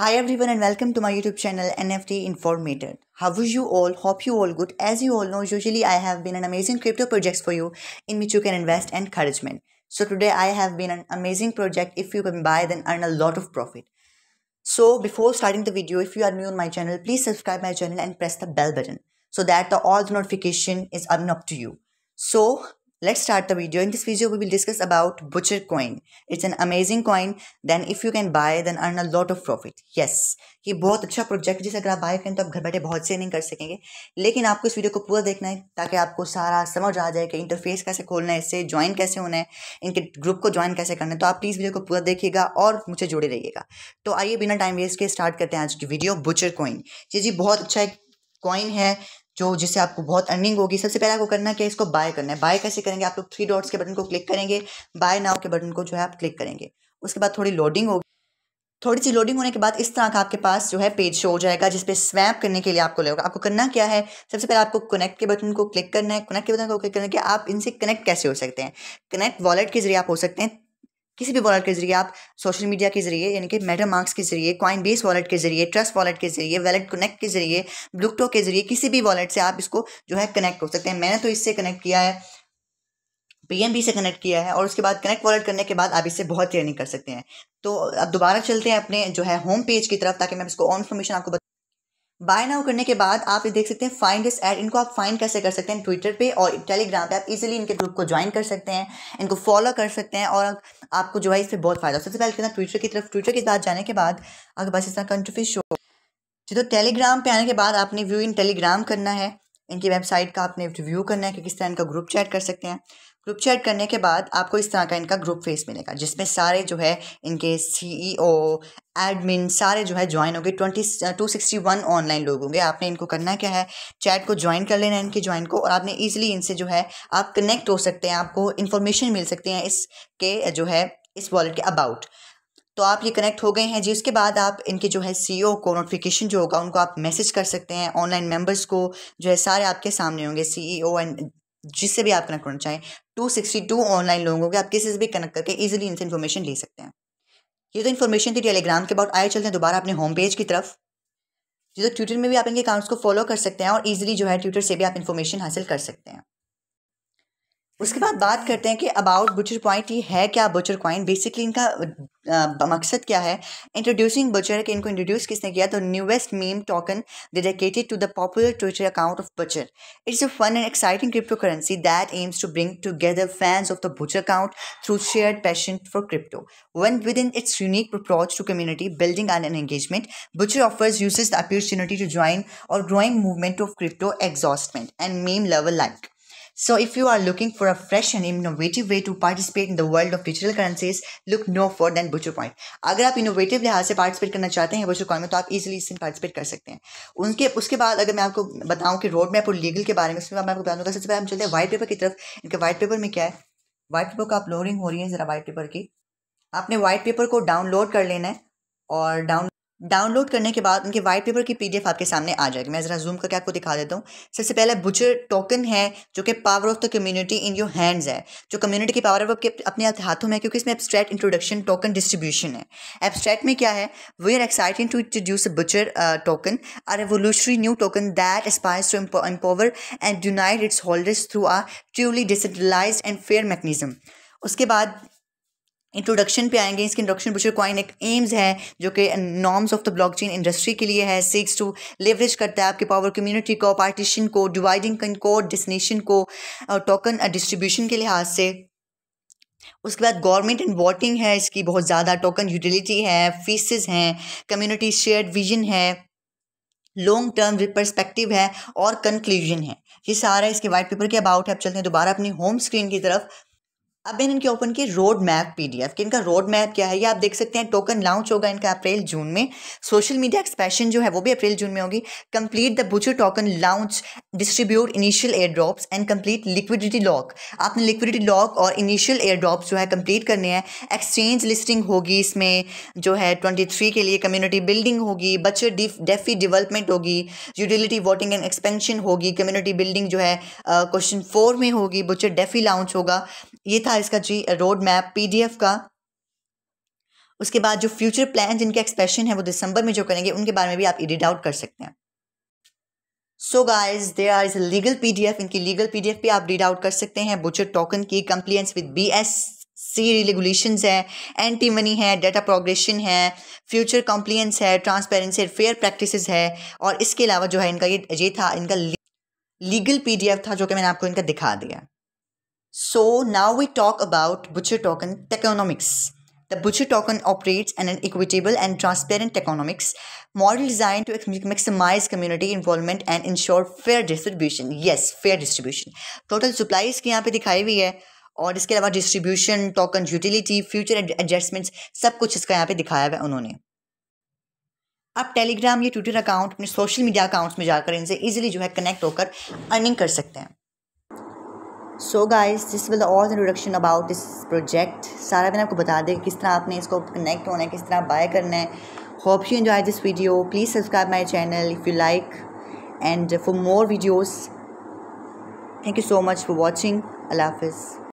Hi everyone and welcome to my YouTube channel NFT Informated. How was you all? Hope you all good. As you all know, usually I have been an amazing crypto projects for you in which you can invest and encouragement. So today I have been an amazing project. If you can buy then earn a lot of profit. So before starting the video, if you are new on my channel, please subscribe my channel and press the bell button so that the all the notification is up to you. So Let's start the video. In this video, we will discuss about Butcher Coin. It's an amazing coin. Then if you can buy, then earn a lot of profit. Yes, ये बहुत अच्छा project जिसे अगर आप bye करें तो आप घर बैठे बहुत से नहीं कर सकेंगे लेकिन आपको इस वीडियो को पूरा देखना है ताकि आपको सारा समझ आ जाए कि इंटरफेस कैसे खोलना है इससे ज्वाइन कैसे होना है इनके ग्रुप को ज्वाइन कैसे करना है तो आप प्लीज़ वीडियो को पूरा देखिएगा और मुझे जुड़े रहिएगा तो आइए बिना टाइम वेस्ट के स्टार्ट करते हैं आज की वीडियो बुचर कॉइन ये जी बहुत अच्छा एक कॉइन है जो जिससे आपको बहुत अर्निंग होगी सबसे पहले आपको करना क्या है इसको बाय करना है बाय कैसे करेंगे आप लोग थ्री डॉट्स के बटन को क्लिक करेंगे बाय नाउ के बटन को जो है आप क्लिक करेंगे उसके बाद थोड़ी लोडिंग होगी थोड़ी सी लोडिंग होने के बाद इस तरह का आपके पास जो है पेज शो हो जाएगा जिसपे स्वैप करने के लिए आपको लगेगा आपको करना क्या है सबसे पहले आपको कनेक्ट के बटन को क्लिक करना है कनेक्ट के बटन को क्लिक करना है कि आप इनसे कनेक्ट कैसे हो सकते हैं कनेक्ट वॉलेट के जरिए आप हो सकते हैं किसी भी वॉलेट के जरिए आप सोशल मीडिया के जरिए यानी कि मेटा मार्क्स के जरिए कॉइन बेस वॉलेट के जरिए ट्रस्ट वॉलेट के जरिए वैलेट कनेक्ट के जरिए ब्लूटो के जरिए किसी भी वॉलेट से आप इसको जो है कनेक्ट कर सकते हैं मैंने तो इससे कनेक्ट किया है पी से कनेक्ट किया है और उसके बाद कनेक्ट वॉलेट करने के बाद आप इससे बहुत ट्रेनिंग कर सकते हैं तो अब दोबारा चलते हैं अपने जो है होम पेज की तरफ ताकि मैं इसको और इन्फॉर्मेशन आपको बाय नाउ करने के बाद आप ये देख सकते हैं फाइंड दिस एड इनको आप फाइंड कैसे कर सकते हैं ट्विटर पे और टेलीग्राम पे आप इजीली इनके ग्रुप को ज्वाइन कर सकते हैं इनको फॉलो कर सकते हैं और आपको जो है इस पर बहुत फायदा सबसे पहले कहना ट्विटर की तरफ ट्विटर की बात जाने के बाद आपके पास इसका कंट्री शो जी तो टेलीग्राम पे आने के बाद आपने व्यू इन टेलीग्राम करना है इनकी वेबसाइट का आपने रिव्यू करना है कि किस तरह इनका ग्रुप चैट कर सकते हैं ग्रुप चैट करने के बाद आपको इस तरह का इनका ग्रुप फेस मिलेगा जिसमें सारे जो है इनके सीईओ एडमिन e सारे जो है ज्वाइन होंगे twenty two sixty one online लोग होंगे आपने इनको करना क्या है चैट को ज्वाइन कर लेना है इनके ज्वाइन को और आपने ईजिली इनसे जो है आप कनेक्ट हो सकते हैं आपको इन्फॉर्मेशन मिल सकते हैं इसके जो है इस वॉलेट के अबाउट तो आप ये कनेक्ट हो गए हैं जी उसके बाद आप इनके जो है सीईओ e को नोटिफिकेशन जो होगा उनको आप मैसेज कर सकते हैं ऑनलाइन मेंबर्स को जो है सारे आपके सामने होंगे सीईओ एंड e जिससे भी आप कनेक्ट होना चाहें टू सिक्सटी टू ऑनलाइन लोगों होंगे आप किसी से भी कनेक्ट करके इजीली इनसे इन्फॉर्मेशन ले सकते हैं ये तो इन्फॉर्मेशन थी टेलीग्राम के अबाउट आए चलते हैं दोबारा अपने होम पेज की तरफ जो तो ट्विटर में भी आप इनके अकाउंट्स को फॉलो कर सकते हैं और ईजिली जो है ट्विटर से भी आप इन्फॉर्मेशन हासिल कर सकते हैं उसके बाद बात करते हैं कि अबाउट बुचर पॉइंट ये है क्या बुचर कॉइन बेसिकली इनका आ, मकसद क्या है इंट्रोड्यूसिंग बुचर कि इनको इंट्रोड्यूस किसने किया तो newest meme token dedicated to the popular Twitter account of Butcher it's a fun and exciting crypto currency that aims to bring together fans of the Butcher account through share passion for crypto one within its unique approach to community building and an engagement Butcher offers use the opportunity to join our growing movement of crypto exhaustment and meme level like So if you are looking for a fresh and innovative way to participate in the world of digital currencies, look no further than Bucho coin अगर आप innovative लिहाज से participate करना चाहते हैं बुचो coin में तो आप easily इसमें participate कर सकते हैं उनके उसके बाद अगर मैं आपको बताऊं कि रोड मैप और लीगल के बारे में उसमें मैं आपको बताऊँगा तो सबसे पहले हम चलते हैं वाइट पेपर की तरफ इनके वाइट पेपर में क्या है वाइट पेपर का लोडिंग हो रही है ज़रा वाइट पेपर की आपने वाइट पेपर को डाउनलोड कर लेना है और डाउनलोड डाउनलोड करने के बाद उनके वाइट पेपर की पीडीएफ आपके सामने आ जाएगी मैं ज़रा जूम करके आपको दिखा देता हूँ सबसे पहले बुचर टोकन है जो कि power of the community in your hands है जो कम्युनिटी की पावर आपके अपने हाथों में क्योंकि इसमें एब्स्ट्रैक्ट इंट्रोडक्शन टोकन डिस्ट्रीब्यूशन है एब्स्ट्रैक्ट में क्या है we are exciting to introduce a Butcher token a revolutionary new token that aspires to empower and unite its holders through a truly decentralize and fair mechanism उसके बाद introduction पे आएंगे इसके introduction Busher coin एक aims है जो कि norms of the blockchain industry के लिए है सिक्स टू लेवरेज करता है आपके पावर कम्युनिटी को पार्टीशन को डिवाइडिंग को डिस्टिनेशन को टोकन डिस्ट्रीब्यूशन के लिहाज से उसके बाद गवर्नमेंट एंड वोटिंग है इसकी बहुत ज़्यादा टोकन यूटिलिटी है फीसेज हैं कम्युनिटी शेयर्ड विजन है लॉन्ग टर्म परस्पेक्टिव है और कंक्लूजन है ये सारा इसके वाइट पेपर के अबाउट है अब चलते हैं दोबारा अपनी होम स्क्रीन की तरफ अब मैंने इनके ओपन की रोड मैप पीडीएफ कि इनका रोड मैप क्या है ये आप देख सकते हैं टोकन लॉन्च होगा इनका अप्रैल जून में सोशल मीडिया एक्सपेंशन जो है वो भी अप्रैल जून में होगी complete the Butcher token launch distribute initial airdrops and complete liquidity lock आपने लिक्विडिटी लॉक और इनिशियल एयर ड्रॉप्स जो है कंप्लीट करने हैं एक्सचेंज लिस्टिंग होगी इसमें जो है ट्वेंटी के लिए कम्युनिटी बिल्डिंग होगी बच्चे डेफी डेवलपमेंट होगी यूटिलिटी वोटिंग एंड एक्सपेंशन होगी कम्युनिटी बिल्डिंग जो है क्वेश्चन फोर में होगी बुचर डेफी लॉन्च होगा ये था इसका जी रोड मैप पीडीएफ का उसके बाद जो फ्यूचर प्लान जिनके एक्सप्रेशन है वो दिसंबर में जो करेंगे उनके बारे में भी आप एडिट आउट कर सकते हैं so guys there are is legal P D F इनकी लीगल पी डी एफ भी आप रीड आउट कर सकते हैं बुचर टोकन की compliance with B S C regulation है एंटी मनी है डेटा प्रोग्रेशन है फ्यूचर कंप्लियंस है ट्रांसपेरेंसी फेयर प्रैक्टिस है और इसके अलावा जो है इनका ये ये था इनका लीगल पी डी एफ था जो कि मैंने आपको इनका दिखा दिया So now we talk about Butcher token Techonomics. The Butcher token operates in an equitable and transparent Techonomics model designed to maximize community involvement and ensure fair distribution. Yes, fair distribution. Total supply is here पे दिखाई हुई है और इसके अलावा distribution token utility future adjustments सब कुछ इसका यहाँ पे दिखाया हुआ है उन्होंने आप टेलीग्राम या ट्विटर अकाउंट अपने सोशल मीडिया अकाउंट्स में जाकर इनसे इजीली जो है कनेक्ट होकर अर्निंग कर सकते हैं so guys this will all introduction about this project सारा मैंने आपको बता दें किस तरह आपने इसको कनेक्ट होना है किस तरह बाय करना है hope you enjoy this video please subscribe my channel if you like and for more videos thank you so much for watching अल्लाह हाफिज़